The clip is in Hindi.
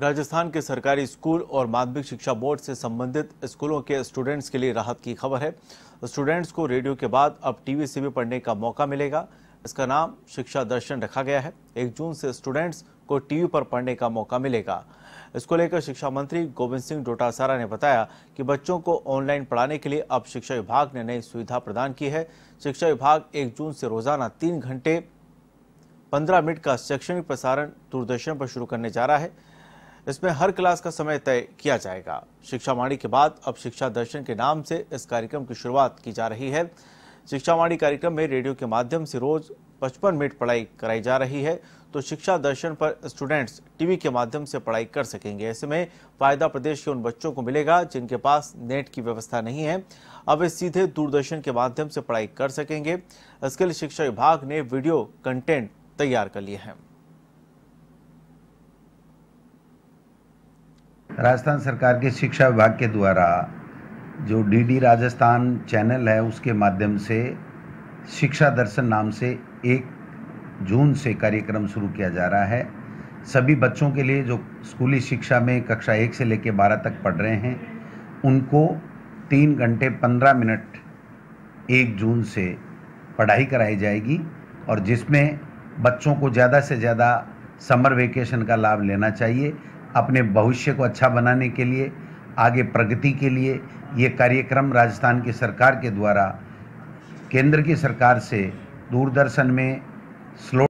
राजस्थान के सरकारी स्कूल और माध्यमिक शिक्षा बोर्ड से संबंधित स्कूलों के स्टूडेंट्स के लिए राहत की खबर है स्टूडेंट्स को रेडियो के बाद अब टीवी से भी पढ़ने का मौका मिलेगा इसका नाम शिक्षा दर्शन रखा गया है एक जून से स्टूडेंट्स को टीवी पर पढ़ने का मौका मिलेगा इसको लेकर शिक्षा मंत्री गोविंद सिंह डोटासारा ने बताया कि बच्चों को ऑनलाइन पढ़ाने के लिए अब शिक्षा विभाग ने नई सुविधा प्रदान की है शिक्षा विभाग एक जून से रोजाना तीन घंटे पंद्रह मिनट का शैक्षणिक प्रसारण दूरदर्शन पर शुरू करने जा रहा है इसमें हर क्लास का समय तय किया जाएगा शिक्षा वाणी के बाद अब शिक्षा दर्शन के नाम से इस कार्यक्रम की शुरुआत की जा रही है शिक्षा वाणी कार्यक्रम में रेडियो के माध्यम से रोज पचपन मिनट पढ़ाई कराई जा रही है तो शिक्षा दर्शन पर स्टूडेंट्स टीवी के माध्यम से पढ़ाई कर सकेंगे ऐसे में फायदा प्रदेश के उन बच्चों को मिलेगा जिनके पास नेट की व्यवस्था नहीं है अब वे सीधे दूरदर्शन के माध्यम से पढ़ाई कर सकेंगे इसके लिए शिक्षा विभाग ने वीडियो कंटेंट तैयार कर लिए हैं राजस्थान सरकार के शिक्षा विभाग के द्वारा जो डीडी राजस्थान चैनल है उसके माध्यम से शिक्षा दर्शन नाम से एक जून से कार्यक्रम शुरू किया जा रहा है सभी बच्चों के लिए जो स्कूली शिक्षा में कक्षा एक से लेकर बारह तक पढ़ रहे हैं उनको तीन घंटे पंद्रह मिनट एक जून से पढ़ाई कराई जाएगी और जिसमें बच्चों को ज़्यादा से ज़्यादा समर वेकेशन का लाभ लेना चाहिए अपने भविष्य को अच्छा बनाने के लिए आगे प्रगति के लिए ये कार्यक्रम राजस्थान की सरकार के द्वारा केंद्र की सरकार से दूरदर्शन में स्लो